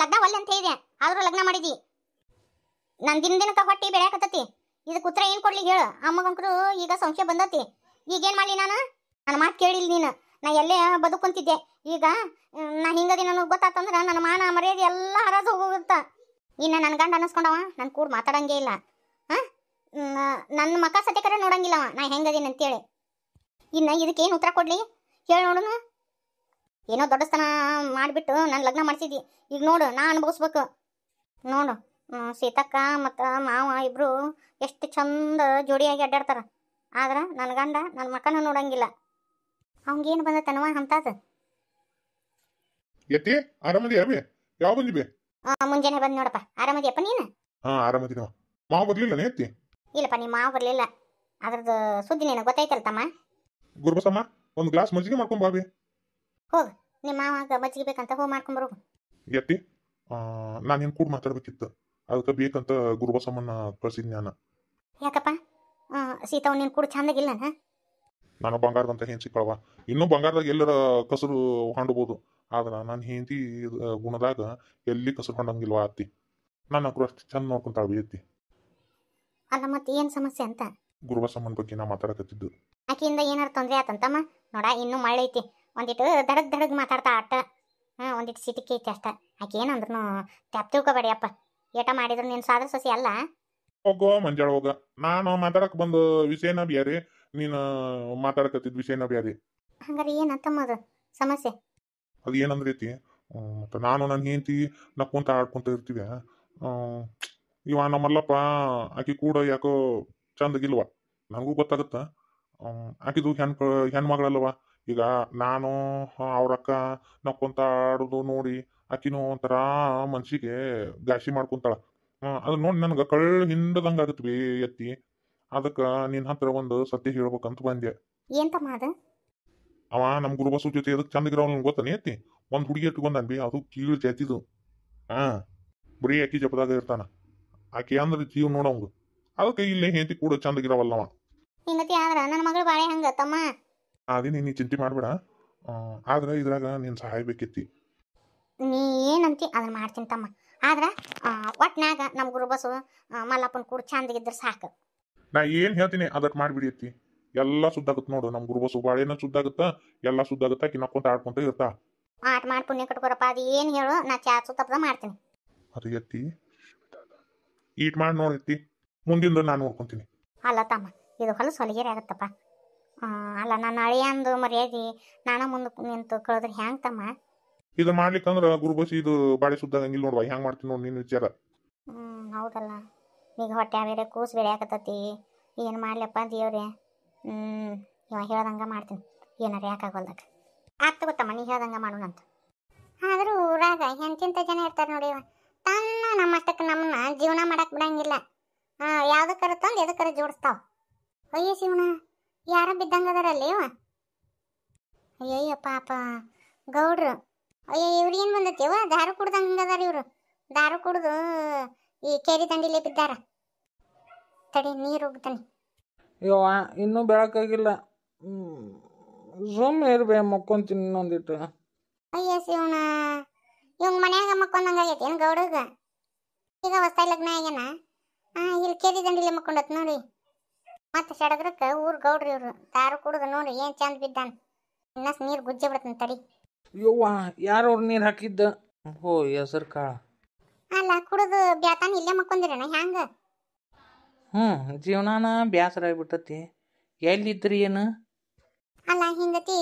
ಲಗ್ನ ಒಲ್ಲೆ ಅಂತ ಹೇಳಿದೆ ಆದರೂ ಲಗ್ನ ಮಾಡಿದಿ ನನ್ ದಿನ ದಿನಕ್ಕ ಹೊಟ್ಟಿ ಬೆಳೆಯಕತ್ತತಿ ಇದಕ್ಕೆ ಉತ್ತರ ಏನು ಕೊಡ್ಲಿ ಹೇಳು ಅಮ್ಮಗಂಕರು ಈಗ ಸಂಶಯ ಬಂದತಿ ಈಗೇನು ಮಾಡಲಿ ನಾನು ನನ್ನ ಮಾತು ಕೇಳಿಲ್ಲ ನೀನು ನಾ ಎಲ್ಲೇ ಬದುಕೊಂತಿದ್ದೆ ಈಗ ನಾ ಹಿಂಗದಿ ನನಗೆ ಗೊತ್ತಾತಂದ್ರೆ ನನ್ನ ಮಾನ ಮರ್ಯಾದೆ ಎಲ್ಲ ಹರಾದು ಹೋಗುತ್ತ ಇನ್ನು ನನ್ನ ಗಂಡ ಅನ್ನಿಸ್ಕೊಂಡವ ನನ್ನ ಕೂಡ ಮಾತಾಡಂಗೇ ಇಲ್ಲ ನನ್ನ ಮಕ್ಕ ಸತ್ಯಕರ ನೋಡಂಗಿಲ್ಲವ ನಾ ಹೆಂಗದೀನಿ ಅಂತೇಳಿ ಇನ್ನು ಇದಕ್ಕೇನು ಉತ್ತರ ಕೊಡಲಿ ಹೇಳಿ ನೋಡೋಣ ಏನೋ ದೊಡ್ಡಸ್ತನ ಮಾಡಿಬಿಟ್ಟು ನನ್ನ ಲಗ್ನ ಮಾಡಿಸಿದ್ದಿ ಈಗ ನೋಡು ನಾ ಅನುಭವಿಸ್ಬೇಕು ನೋಡು ಸೀತಕ್ಕ ಮತ್ತು ಮಾವ ಇಬ್ಬರು ಎಷ್ಟು ಚಂದ ಜೋಡಿಯಾಗಿ ಅಡ್ಡಾಡ್ತಾರೆ ಆದ್ರೆ ನನ್ನ ಗಂಡ ನನ್ನ ಮಕ್ಕನ ನೋಡಂಗಿಲ್ಲ ಅವಂಗೇನು ಬಂದ ತನವ ಅಂತಾದ ಎತ್ತಿ ಆರಾಮದಿ ಯಾವ ಬಂದಿಬಿ ಮುಂಜಾನೆ ಬಂದು ನೋಡಪ್ಪ ಆರಾಮದಿಯಪ್ಪ ನೀನು ಹಾ ಆರಾಮದಿ ನಾವು ಮಾವ ಬರ್ಲಿಲ್ಲ ಎತ್ತಿ ಇಲ್ಲಪ್ಪ ನಿಮ್ಮ ಮಾವ ಬರಲಿಲ್ಲ ಅದ್ರದ್ದು ಸುದ್ದಿ ನಿನಗೆ ಗೊತ್ತಾಯ್ತಲ್ಲ ತಮ್ಮ ಗುರುಬಸಮ್ಮ ಒಂದು ಗ್ಲಾಸ್ ಮಜ್ಜಿಗೆ ಮಾಡ್ಕೊಂಡ್ ಬಾಬಿ ಹೋಗು ನಿಮ್ಮ ಮಾವಾಗ ಮಜ್ಜಿಗೆ ಬೇಕಂತ ಹೋಗಿ ಮಾಡ್ಕೊಂಬರು ಯತ್ತಿ ನಾನು ಏನು ಕೂಡ ಮಾತಾಡ್ಬೇಕಿತ್ತು ಅದಕ್ಕೆ ಬೇಕಂತ ಗುರುಬಸಮ್ಮನ ಕಳ್ಸಿದ್ನಿ ನಾನು ಯಾಕಪ್ಪ ಸೀತಾವ್ ನೀನು ಕೂಡ ಚಂದಾಗಿಲ್ಲ ನಾನು ಬಂಗಾರದಂತ ಹೆಂಚಿ ಕಳವ ಇನ್ನೂ ಬಂಗಾರದಾಗ ಎಲ್ಲರ ಕಸರು ಹೊಂಡ್ಬೋದು ಆದ್ರೆ ನಾನು ಹೆಂಡತಿ ಗುಣದಾಗ ಎಲ್ಲಿ ಕಸರು ಹೊಂಡಂಗಿಲ್ವ ಅತ್ತಿ ನಾನು ಅಕ್ರು ಅಷ್ಟು ಚಂದ ನೋಡ್ಕೊಂತಾಳ ಬೀತಿ ಅಲ್ಲ ಮತ್ತೆ ಏನು ಸಮಸ್ಯೆ ಅಂತ ಗುರುಬಸಮ್ಮನ ಬಗ್ಗೆ ನಾ ಮಾತಾಡಕತ್ತಿದ್ದು ಆಕೆಯಿಂದ ಏನಾರು ತೊಂದರೆ ಆತಂತಮ್ಮ ನೋಡ ಇನ್ನೂ ಮಳೆ ಐತಿ ಒಂದಿಟ್ಟು ದಡಗ್ ದಡಗ್ ಮಾತಾಡ್ತಾ ಅಟ್ಟ ಹಾಂ ಒಂದಿಟ್ಟು ಸಿಟಿಕೆ ಐತಿ ಅಷ್ಟ ಆಕೆ ಏನಂದ್ರು ತಪ್ಪು ತಿಳ್ಕೊಬೇಡಿಯಪ್ಪ ಏಟ ಮಾಡಿದ್ರು ನೀನು ಸಾದ್ರ ಸಸಿ ಅಲ್ಲ ಹೋಗೋ ಮಂಜಾಳ ಹೋಗ ನಾನು ಮಾತಾಡಕ್ ಬಂದು ವಿಷಯನ ಬ್ಯಾರಿ ನೀನು ಮಾತಾಡಕತ್ತಿದ್ ವಿಷಯನ ಬ್ಯಾರಿ ಹಂಗಾರೆ ಏನಂತಮ್ಮದು ಸಮಸ್ಯೆ ಅದು ಏನಂದ್ರೈತಿ ಮತ್ತು ನಾನು ನನ್ನ ಹೆಂಡತಿ ನಕ್ಕೊಂತ ಆಡ್ಕೊಂತ ಇರ್ತೀವಿ ಇವ ನಮ್ಮಲ್ಲಪ್ಪ ಆಕೆ ಕೂಡ ಯಾಕೋ ಚಂದಗಿಲ್ವ ನನಗೂ ಗೊತ್ತಾಗತ್ತ ಆಕಿದು ಹೆಣ್ ಹೆಣ್ಮಗಳಲ್ವಾ ಈಗ ನಾನು ಅವ್ರಕ್ಕ ನಕ್ಕೊಂತ ಆಡೋದು ನೋಡಿ ಆಕಿನೂ ಒಂಥರ ಮನ್ಸಿಗೆ ಗಾಸಿ ಮಾಡ್ಕೊಂತಾಳ ಅದು ನೋಡಿ ನನ್ಗ ಕಳ್ಳ ಹಿಂಡದಂಗೆ ಬಿ ಎತ್ತಿ ಅದಕ್ಕ ನಿನ್ನ ಹತ್ರ ಒಂದು ಸತ್ಯ ಹೇಳ್ಬೇಕಂತ ಬಂದೆ ಏನ್ ನಮ್ ಅವ ನಮ್ಮ ಗುರುಬಸು ಜೊತೆ ಅದಕ್ಕೆ ಚಂದಿರವಲ್ಲ ಗೊತ್ತಾನೆ ಎತ್ತಿ ಒಂದು ಹುಡುಗಿ ಇಟ್ಕೊಂಡಿ ಬಿ ಅದು ಕೀಳು ಜಾತಿದು ಆ ಬರಿ ಅಕ್ಕಿ ಜಪದಾಗ ಇರ್ತಾನ ಆಕೆ ಅಂದ್ರೆ ಜೀವ ನೋಡೋಂಗ ಅದಕ್ಕೆ ಇಲ್ಲೇ ಹೆಂತಿ ಕೂಡ ಚಂದಗಿರವಲ್ಲವ ಹಿಂಗತಿ ಆದ್ರ ನನ್ನ ಮಗಳು ಬಾಳೆ ಹಂಗ ತಮ್ಮ ಅದೇ ನೀನು ಚಿಂತೆ ಮಾಡಬೇಡ ಆದ್ರೆ ಇದ್ರಾಗ ನೀನು ಸಹಾಯ ಬೇಕೈತಿ ನೀ ಏನಂತಿ ಅದನ್ನ ಮಾಡ್ತೀನಿ ತಮ್ಮ ಆದ್ರೆ ಒಟ್ನಾಗ ನಮ್ಮ ಗುರುಬಸು ಮಲ್ಲಪ್ಪನ ಕೂಡ ಚಂದಗಿದ್ರೆ ಸಾಕು ನಾ ಏನು ಹೇಳ್ತೀನಿ ಅದಕ್ಕೆ ಮಾಡಿಬಿಡಿಯತ್ತಿ ಎಲ್ಲ ಶುದ್ಧ ಆಗುತ್ತೆ ನೋಡು ನಮ್ಮ ಗುರುಬಸು ಬಾಳೆನ ಆಗುತ್ತೆ ಎಲ್ಲ ಶುದ್ಧ ಸುದ್ದಾಗುತ್ತ ಕಿನ್ನಕ್ಕೊಂತ ಆಡ್ಕೊಂತ ಇರ್ತಾ ಆಟ ಮಾಡಿ ಪುಣ್ಯ ಕಟ್ಕೊರಪ್ಪ ಅದು ಏನು ಹೇಳು ನಾ ಚಾಚು ತಪ್ಪದ ಮಾಡ್ತೀನಿ ಅದು ಎತ್ತಿ ಈಟ್ ಮಾಡಿ ನೋಡತ್ತಿ ಮುಂದಿಂದು ನಾನು ನೋಡ್ಕೊಂತೀನಿ ಅಲ್ಲ ತಮ್ಮ ಇದು ಹೊಲಸು ಹೊಲಿಗೆರೆ ಆಗತ್ತಪ್ಪ ಅಲ್ಲ ನನ್ನ ಅಳಿಯಂದು ಮರ್ಯಾದಿ ನಾನ ಮುಂದೆ ನಿಂತು ಕಳೆದ್ರೆ ಹ್ಯಾಂಗ ತಮ್ಮ ಇದು ಮಾಡ್ಲಿಕ್ಕಂದ್ರ ಗುರುಬಸಿ ಇದು ಬಾಳೆ ಸುದ್ದಾಗಂಗಿಲ್ಲ ನೋಡ್ವಾ ಹ್ಯಾಂಗ ಮಾಡ್ತೀನಿ ನೋಡಿ ನಿನ್ನ ವಿಚಾರ ಹ್ಮ್ ಹೌದಲ್ಲ ಈಗ ಹೊಟ್ಟೆ ಬೇರೆ ಕೂಸು ಬೆಳೆಯಾಕತ್ತತಿ ಏನು ಮಾಡ್ಲಪ್ಪ ದೇವ್ರೆ ಹ್ಮ್ ಇವ ಹೇಳ್ದಂಗ ಮಾಡ್ತೀನಿ ಏನಾರ ಯಾಕಾಗೋಲ್ದಾಗ ಆಗ್ತ ಗೊತ್ತಮ್ಮ ನೀ ಮಾಡೋಣ ಅಂತ ಆದರೂ ಊರಾಗ ಎಂತಿಂತ ಜನ ಇರ್ತಾರೆ ನೋಡಿ ತನ್ನ ನಮ್ಮಷ್ಟಕ್ಕೆ ನಮ್ಮನ್ನ ಜೀವನ ಮಾಡಕ್ ಬಿಡಂಗಿಲ್ಲ ಹಾಂ ಯಾವ್ದಕ್ಕರ ತಂದು ಎದಕ್ಕರ ಜೋಡಿಸ್ತಾವ ಅಯ್ಯ ಶಿವನ ಯಾರೋ ಬಿದ್ದಂಗದಾರಲ್ಲಿ ಅಯ್ಯಯ್ಯೋ ಅಯ್ಯಯ್ಯ ಪಾಪ ಗೌಡ್ರು ಅಯ್ಯೋ ಇವ್ರಿಗೇನು ಬಂದತ್ತೇವ ದಾರು ಕುಡ್ದಂಗೆ ಅದಾರ ಇವರು ದಾರು ಕುಡ್ದು ಈ ಕೇರಿ ದಂಡಿಲೇ ಬಿದ್ದಾರ ತಡಿ ನೀರು ಹೋಗ್ತಾನೆ ಅಯ್ಯೋ ಇನ್ನೂ ಬೆಳಕಾಗಿಲ್ಲ ಸುಮ್ಮನೆ ಇರ್ಬೇ ಮಕ್ಕೊಂತೀನಿ ಇನ್ನೊಂದಿಟ್ಟು ಅಯ್ಯ ಶಿವಣ ಇವಂಗೆ ಮನ್ಯಾಗ ಆಗೈತಿ ಏನು ಗೌಡಗ ಈಗ ಹೊಸ್ತಾಯಿ ಲಗ್ನ ಆಗ್ಯಾನ ಹಾಂ ಇಲ್ಲಿ ಕೇರಿ ದಂಡಿಲಿ ಮಕ್ಕೊಂಡತ್ ನೋಡಿ ಮತ್ತೆ ಸಡಗ್ರಕ್ಕೆ ಊರ್ ಗೌಡ್ರಿ ಇವ್ರು ತಾರು ಕುಡ್ದು ನೋಡಿ ಏನ್ ಚಂದ ಬಿದ್ದಾನ ಇನ್ನಸ್ ನೀರು ಗುಜ್ಜೆ ಬಿಡ್ತಾನ ತಡಿ ಯವ್ವ ಯಾರವ್ರ ನೀರು ಹಾಕಿದ್ದ ಓ ಹೆಸರು ಕಾಳ ಅಲ್ಲ ಕುಡಿದು ಬ್ಯಾತಾನ ಇಲ್ಲೇ ಮಕ್ಕೊಂದಿರಣ ಹ್ಯಾಂಗ ಹ್ಮ್ ಜೀವನಾನ ಬ್ಯಾಸರ ಆಗ್ಬಿಟ್ಟತಿ ಎಲ್ಲಿದ್ರಿ ಏನು ಅಲ್ಲ ಹಿಂಗತಿ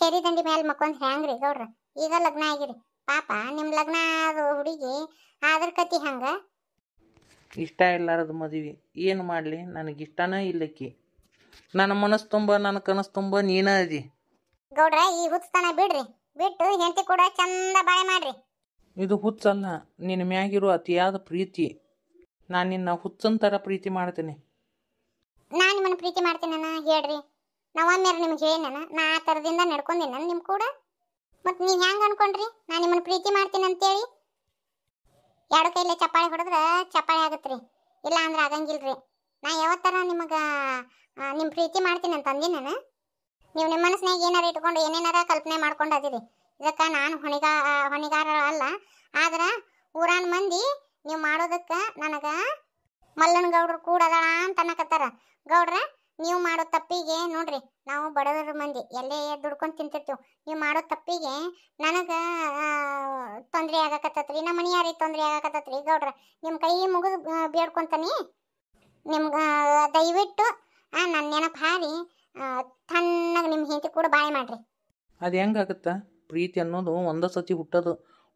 ಕೆರಿ ದಂಡಿ ಮೇಲೆ ಮಕ್ಕೊಂದ್ ಹ್ಯಾಂಗ್ರಿ ಗೌಡ್ರ ಈಗ ಲಗ್ನ ಆಗಿರಿ ಪಾಪ ನಿಮ್ ಲಗ್ನ ಅದು ಹುಡುಗಿ ಆದ್ರ ಕತಿ ಹಂಗ ಇಷ್ಟ ಇಲ್ಲಾರದು ಮದುವೆ ಏನು ಮಾಡಲಿ ನನಗಿಷ್ಟನೇ ಇಲ್ಲಕ್ಕಿ ನನ್ನ ಮನಸ್ಸು ತುಂಬ ನನ್ನ ಕನಸು ತುಂಬ ನೀನ ಅದಿ ಗೌಡ್ರ ಈ ಹುಚ್ಚತನ ಬಿಡ್ರಿ ಬಿಟ್ಟು ಹೆಂಡತಿ ಕೂಡ ಚಂದ ಬಾಳೆ ಮಾಡ್ರಿ ಇದು ಹುಚ್ಚಲ್ಲ ನಿನ್ನ ಮ್ಯಾಗಿರೋ ಅತಿಯಾದ ಪ್ರೀತಿ ನಾನು ನಿನ್ನ ಹುಚ್ಚನ್ ಥರ ಪ್ರೀತಿ ಮಾಡ್ತೀನಿ ನಾನು ನಿಮ್ಮನ್ನ ಪ್ರೀತಿ ಮಾಡ್ತೀನಣ್ಣ ಹೇಳ್ರಿ ನವಮ್ಯಾರ ನಿಮ್ಗೆ ಹೇಳಿನ ನಾ ಆ ಥರದಿಂದ ನಡ್ಕೊಂಡಿನ ನಿಮ್ಮ ಕೂಡ ಮತ್ತು ನೀವು ಹೆಂಗೆ ಅನ್ಕೊಂಡ್ರಿ ನಾನು ನಿಮ್ಮನ್ನ ಪ್ರೀತಿ ಮಾಡ್ತೀನಿ ಅಂತೇಳಿ ಎರಡು ಕೈಲಿ ಚಪ್ಪಾಳಿ ಹೊಡೆದ್ರೆ ಚಪ್ಪಾಳಿ ಆಗುತ್ತೆ ಇಲ್ಲ ಅಂದ್ರೆ ಆಗಂಗಿಲ್ರಿ ನಾ ಯಾವತ್ತರ ನಿಮಗೆ ನಿಮ್ಮ ಪ್ರೀತಿ ಮಾಡ್ತೀನಿ ಅಂತ ಅಂದಿನಿ ನಾನು ನೀವು ನಿಮ್ಮ ಮನಸ್ಸಿನಾಗ ಏನಾರು ಇಟ್ಕೊಂಡು ಏನೇನಾರ ಕಲ್ಪನೆ ಮಾಡ್ಕೊಂಡು ಅದಿರಿ ಇದಕ್ಕೆ ನಾನು ಹೊಣೆಗಾ ಹೊಣೆಗಾರರು ಅಲ್ಲ ಆದ್ರೆ ಊರಾನ ಮಂದಿ ನೀವು ಮಾಡೋದಕ್ಕೆ ನನಗೆ ಮಲ್ಲನ ಗೌಡ್ರು ಕೂಡದಳ ಅಂತ ಅನ್ನಕತ್ತಾರ ಗೌಡ್ರ ನೀವು ಮಾಡೋ ತಪ್ಪಿಗೆ ನೋಡ್ರಿ ನಾವು ಬಡವರ ಮಂದಿ ಎಲ್ಲೇ ದುಡ್ಕೊಂಡು ತಿಂತಿರ್ತೀವಿ ನೀವು ಮಾಡೋ ತಪ್ಪಿಗೆ ನನಗೆ ತೊಂದರೆ ಆಗಕತ್ತತ್ರಿ ನಮ್ಮ ಮನೆಯಾರಿಗೆ ತೊಂದರೆ ಆಗಕತ್ತತ್ರಿ ಗೌಡ್ರ ನಿಮ್ಮ ಕೈ ಮುಗಿದು ಬೇಡ್ಕೊತಾನೆ ನಿಮ್ಗೆ ದಯವಿಟ್ಟು ನನ್ನ ನೆನಪು ಹಾರಿ ತಣ್ಣಗೆ ನಿಮ್ಮ ಹೆಂಡತಿ ಕೂಡ ಬಾಯಿ ಮಾಡಿರಿ ಅದು ಹೆಂಗಾಗತ್ತ ಪ್ರೀತಿ ಅನ್ನೋದು ಒಂದೇ ಸತಿ ಹುಟ್ಟೋದು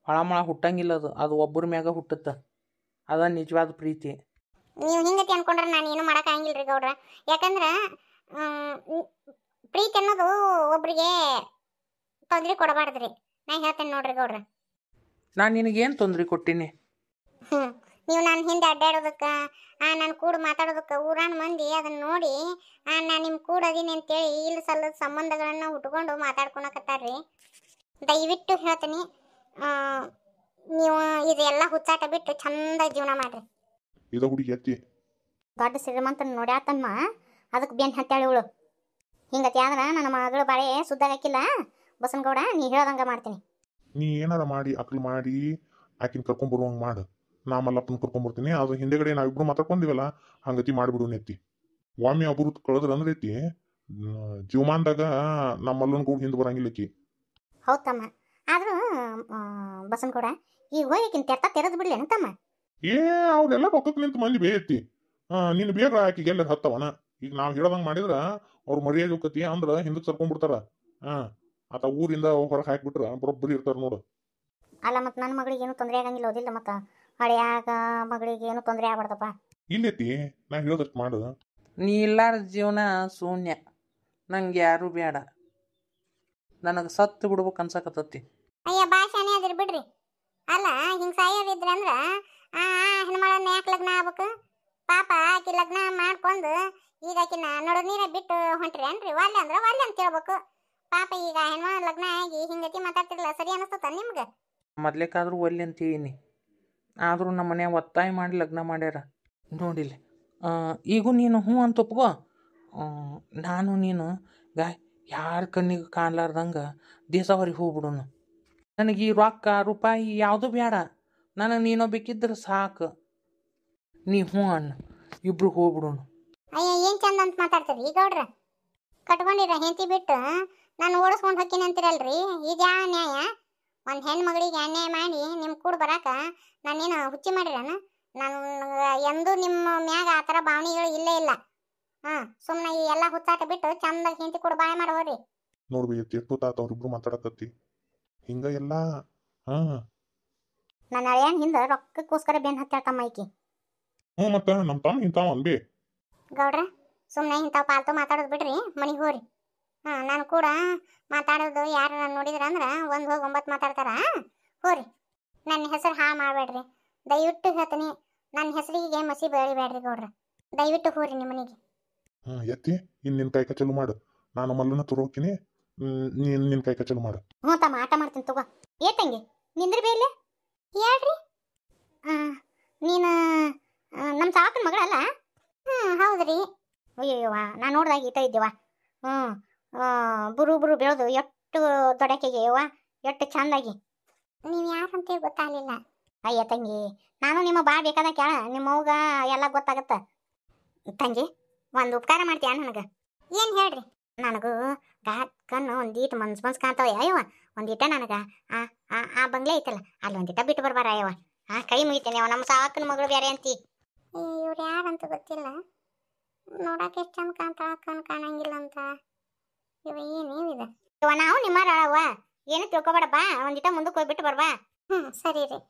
ಹೊಳಮಳ ಹುಟ್ಟಂಗಿಲ್ಲ ಅದು ಅದು ಒಬ್ಬರ ಮ್ಯಾಗ ಹುಟ್ಟುತ್ತೆ ಅದು ನಿಜವಾದ ಪ್ರೀತಿ ನೀವು ಹಿಂಗತಿ ಅನ್ಕೊಂಡ್ರೆ ನಾನು ಏನು ಮಾಡೋಕ್ಕಾಗಿಲ್ಲ ರೀ ಗೌಡ್ರ ಯಾಕಂದ್ರೆ ಪ್ರೀತಿ ಅನ್ನೋದು ಒಬ್ರಿಗೆ ತೊಂದರೆ ಕೊಡಬಾರ್ದ್ರಿ ರೀ ನಾ ಹೇಳ್ತೇನೆ ನೋಡ್ರಿ ಗೌಡ್ರ ನಾನು ನಿನಗೇನು ತೊಂದರೆ ಕೊಟ್ಟೀನಿ ಹ್ಞೂ ನೀವು ನಾನು ಹಿಂದೆ ಅಡ್ಡಾಡೋದಕ್ಕೆ ನಾನು ಕೂಡ ಮಾತಾಡೋದಕ್ಕೆ ಊರಾನ ಮಂದಿ ಅದನ್ನ ನೋಡಿ ನಾನು ನಿಮ್ಮ ಕೂಡ ಅದೀನಿ ಅಂತೇಳಿ ಇಲ್ಲ ಸಲ್ಲದ ಸಂಬಂಧಗಳನ್ನು ಉಟ್ಕೊಂಡು ಮಾತಾಡ್ಕೊಳಕತ್ತಾರ್ರಿ ದಯವಿಟ್ಟು ಹೇಳ್ತೀನಿ ನೀವು ಇದೆಲ್ಲ ಹುಚ್ಚಾಟ ಬಿಟ್ಟು ಚಂದ ಜೀವನ ಮಾಡಿರಿ ಇದ ಹುಡುಗಿ ಅತ್ತಿ ದೊಡ್ಡ ಶ್ರೀಮಂತ ನೋಡ್ಯಾತಮ್ಮ ಅದಕ್ಕೆ ಬೆನ್ ಹತ್ತಾಳಿವಳು ಹಿಂಗತಿ ಆದ್ರ ನನ್ನ ಮಗಳು ಬಾಳೆ ಸುದ್ದಾಗಾಕಿಲ್ಲ ಬಸನಗೌಡ ನೀ ಹೇಳದಂಗ ಮಾಡ್ತೀನಿ ನೀ ಏನಾರ ಮಾಡಿ ಅಕ್ಲು ಮಾಡಿ ಆಕಿನ ಕರ್ಕೊಂಡ್ ಬರುವಂಗ ಮಾಡು ನಾ ಮಲ್ಲಪ್ಪನ ಬರ್ತೀನಿ ಅದು ಹಿಂದೆಗಡೆ ನಾವಿಬ್ರು ಮಾತಾಡ್ಕೊಂಡಿವಲ್ಲ ಹಂಗತಿ ಮಾಡಿಬಿಡು ನೆತ್ತಿ ಒಮ್ಮೆ ಅಬ್ರು ಕಳೆದ್ರ ಅಂದ್ರೆ ಐತಿ ಜೀವಮಾನದಾಗ ನಮ್ಮ ಕೂಡ ಗೂಡು ಬರಂಗಿಲ್ಲ ಬರಂಗಿಲ್ಲಕ್ಕಿ ಹೌದಮ್ಮ ಆದ್ರೂ ಬಸನಗೌಡ ಈಗ ಹೋಗಿ ತೆರ್ತಾ ತೆರೆದು ಬಿಡ್ಲೇನು ಏ ಅವ್ರೆಲ್ಲ ಪಕ್ಕಕ್ಕೆ ನಿಂತು ಮಂದಿ ಬೇಯತ್ತಿ ನಿನ್ನ ಬೇಗ ಆಕಿಗೆ ಗೆಲ್ಲ ಹತ್ತವನ ಈಗ ನಾವು ಹೇಳ್ದಂಗೆ ಮಾಡಿದ್ರ ಅವ್ರು ಮರ್ಯಾದೆ ಹೋಗತಿ ಅಂದ್ರ ಹಿಂದಕ್ಕೆ ಸರ್ಕೊಂಡ್ಬಿಡ್ತಾರ ಹಾ ಆತ ಊರಿಂದ ಹೊರಗೆ ಹಾಕಿಬಿಟ್ರೆ ಬರೋಬ್ಬರಿ ಇರ್ತಾರ ನೋಡು ಅಲ್ಲ ಮತ್ತೆ ನನ್ನ ಮಗಳಿಗೆ ಏನು ತೊಂದರೆ ಆಗಂಗಿಲ್ಲ ಓದಿಲ್ಲ ಮತ್ತ ಹಳೆಯಾಗ ಮಗಳಿಗೆ ಏನು ತೊಂದರೆ ಆಗ್ಬಾರ್ದಪ್ಪ ಇಲ್ಲೈತಿ ನಾ ಹೇಳೋದಷ್ಟು ಮಾಡು ನೀ ಇಲ್ಲಾರ ಜೀವನ ಶೂನ್ಯ ನಂಗೆ ಯಾರು ಬೇಡ ನನಗೆ ಸತ್ತು ಬಿಡ್ಬೇಕು ಅನ್ಸಕತ್ತತಿ ಅಯ್ಯ ಭಾಷಾನೇ ಅದ್ರ ಬಿಡ್ರಿ ಅಲ್ಲ ಹಿಂಗೆ ಸಾಯೋದಿದ್ರ ಅಂದ್ರ ನನ್ನ ಯಾಕೆ ಲಗ್ನ ಆಗ್ಬೇಕು ಪಾಪ ಆಕಿ ಲಗ್ನ ಮಾಡ್ಕೊಂಡು ಈಗ ಆಕಿನ ನೋಡು ನೀರ ಬಿಟ್ಟು ಹೊಂಟ್ರಿ ಅನ್ರಿ ವಾಲ್ಯ ಅಂದ್ರೆ ವಾಲ್ಯ ಅಂತ ಹೇಳ್ಬೇಕು ಪಾಪ ಈಗ ಹೆಣ್ಮ ಲಗ್ನ ಆಗಿ ಹಿಂಗತಿ ಮಾತಾಡ್ತಿರಲ್ಲ ಸರಿ ಅನಿಸ್ತದ ನಿಮ್ಗೆ ಮೊದ್ಲೇಕಾದ್ರೂ ಒಲ್ಲಿ ಅಂತೀನಿ ಆದರೂ ನಮ್ಮ ಮನೆ ಒತ್ತಾಯ ಮಾಡಿ ಲಗ್ನ ಮಾಡ್ಯಾರ ನೋಡಿಲ್ಲ ಈಗೂ ನೀನು ಹ್ಞೂ ಅಂತ ಒಪ್ಕೋ ನಾನು ನೀನು ಗಾಯ್ ಯಾರ ಕಣ್ಣಿಗೆ ಕಾಣಲಾರ್ದಂಗೆ ದೇಶವರಿಗೆ ಹೋಗ್ಬಿಡೋನು ನನಗೆ ಈ ರೊಕ್ಕ ರೂಪಾಯಿ ಯಾವುದು ಬೇಡ ನನಗೆ ಬೇಕಿದ್ರೆ ಸಾಕು ನೀ ಹ್ಞೂ ಅಣ್ಣ ಇಬ್ರು ಹೋಗ್ಬಿಡೋಣ ಅಯ್ಯ ಏನು ಚಂದ ಅಂತ ಮಾತಾಡ್ತೀರಿ ಈಗ ಗೌಡ್ರ ಕಟ್ಕೊಂಡಿರ ಹೆಂಡತಿ ಬಿಟ್ಟು ನಾನು ಓಡಿಸ್ಕೊಂಡು ಹೋಗ್ತೀನಿ ಅಂತೀರಲ್ರಿ ಇದು ಯಾವ ನ್ಯಾಯ ಒಂದು ಹೆಣ್ಣು ಮಗಳಿಗೆ ಅನ್ಯಾಯ ಮಾಡಿ ನಿಮ್ಮ ಕೂಡ ಬರಾಕ ನಾನೇನು ಹುಚ್ಚಿ ಮಾಡಿರನ ನಾನು ಎಂದೂ ನಿಮ್ಮ ಮ್ಯಾಗ ಆ ಥರ ಭಾವನೆಗಳು ಇಲ್ಲೇ ಇಲ್ಲ ಹಾಂ ಸುಮ್ಮನೆ ಈ ಎಲ್ಲ ಹುತ್ತಾಟ ಬಿಟ್ಟು ಚಂದ ಹೆಂಡತಿ ಕೂಡ ಬಾಯ್ ಮಾಡಿ ಹೋಗ್ರಿ ನೋಡ್ಬಿ ಎಷ್ಟು ತಾತ ಅವ್ರಿಬ್ರು ಮಾತಾಡಕತ್ತಿ ಹಿಂಗ ಎಲ್ಲ ಹಾಂ ನನ್ನ ಅಳಿಯನ್ ಹಿಂದೆ ರೊಕ್ಕಕ್ಕೋಸ್ಕರ ಬೆನ್ನು ಹತ್ತಾಳ್ತಮ್ಮ ಮೈಕಿ ಹ್ಞೂ ಮತ್ತೆ ನಮ್ಮ ತಮ್ಮ ಇಂತಾವ ಅಲ್ಬಿ ಗೌಡ್ರ ಸುಮ್ಮನೆ ಇಂಥವು ಪಾಲ್ತು ಮಾತಾಡೋದು ಬಿಡ್ರಿ ಮನೆಗೆ ಹೋಗ್ರಿ ಹಾಂ ನಾನು ಕೂಡ ಮಾತಾಡೋದು ಯಾರು ನಾನು ನೋಡಿದ್ರ ಅಂದ್ರೆ ಒಂದು ಹೋಗಿ ಒಂಬತ್ತು ಮಾತಾಡ್ತಾರ ಹೋರಿ ನನ್ನ ಹೆಸರು ಹಾ ಮಾಡಬೇಡ್ರಿ ದಯವಿಟ್ಟು ಹೇಳ್ತೀನಿ ನನ್ನ ಹೆಸರಿಗೆ ಮಸಿ ಬೆಳಿಬೇಡ್ರಿ ಗೌಡ್ರ ದಯವಿಟ್ಟು ಹೋರಿ ನಿಮ್ಮ ಮನೆಗೆ ಹಾಂ ಎತ್ತಿ ಇನ್ ನಿನ್ ಕೈ ಕಚಲು ಮಾಡು ನಾನು ಮಲ್ಲನ ತುರೋಕಿನಿ ನೀನ್ ನಿನ್ನ ಕೈ ಕಚಲು ಮಾಡು ಹ್ಞೂ ತಮ್ಮ ಆಟ ಮಾಡ್ತೀನಿ ತಗೋ ಏ ತಂಗಿ ನಿಂದ್ರ ಬೇಲೆ ಹೇಳ್ರಿ ಹಾಂ ನೀನು ನಮ್ಮ ಸಾಕನ ಮಗಳಲ್ಲ ಹ್ಞೂ ಹೌದ್ರಿ ಅಯ್ಯಯ್ಯವ್ವ ನಾ ನೋಡ್ದಾಗ ಈತ ಇದ್ದೀವ ಹ್ಞೂ ಬುರು ಬುರು ಬೆಳೆದು ಎಷ್ಟು ದೊಡಕಿಗೆ ಯವ್ವ ಎಷ್ಟು ಚಂದಾಗಿ ನೀವು ಯಾರಂತ ಗೊತ್ತಾಗಲಿಲ್ಲ ಅಯ್ಯ ತಂಗಿ ನಾನು ನಿಮ್ಮ ಬಾ ಬೇಕಾದ ಕೇಳ ನಿಮ್ಮವ್ಗ ಎಲ್ಲ ಗೊತ್ತಾಗತ್ತ ತಂಗಿ ಒಂದು ಉಪಕಾರ ಮಾಡ್ತೀಯ ನನಗೆ ಏನು ಹೇಳ್ರಿ ನನಗೂ ಗಾಕನ್ನು ಒಂದೀಟ್ ಮನ್ಸ್ ಮನ್ಸ್ ಕಾಣ್ತಾವ ಅಯ್ಯವ ಒಂದೀಟ ನನಗೆ ಆ ಆ ಬಂಗ್ಲೆ ಐತಲ್ಲ ಅಲ್ಲೊಂದಿಟ ಬಿಟ್ಟು ಬರ್ಬಾರ ಅಯ್ಯವ ಆ ಕೈ ಮುಗಿತೇನೆ ನಮ್ಮ ಸಾವಕ್ಕನ ಮಗಳು ಬೇರೆ ಅಂತಿ ಇವ್ರು ಯಾರಂತ ಗೊತ್ತಿಲ್ಲ ನೋಡಕ್ಕೆ ಎಷ್ಟು ಚಂದ ಕಾಣ್ತಾಳ ಕಣ್ ಕಾಣಂಗಿಲ್ಲ ಅಂತ ಇವ ಏನೇವಿದೆ ಇವ ನಾವು ನಿಮ್ಮರಳವ ಏನು ತಿಳ್ಕೊಬೇಡ ಒಂದಿಟ ಮುಂದಕ್ಕೆ ಹೋಗ್ಬಿಟ್ಟು ಬರ್ವಾ ಹ್ಮ್ ಸರಿ ರೀ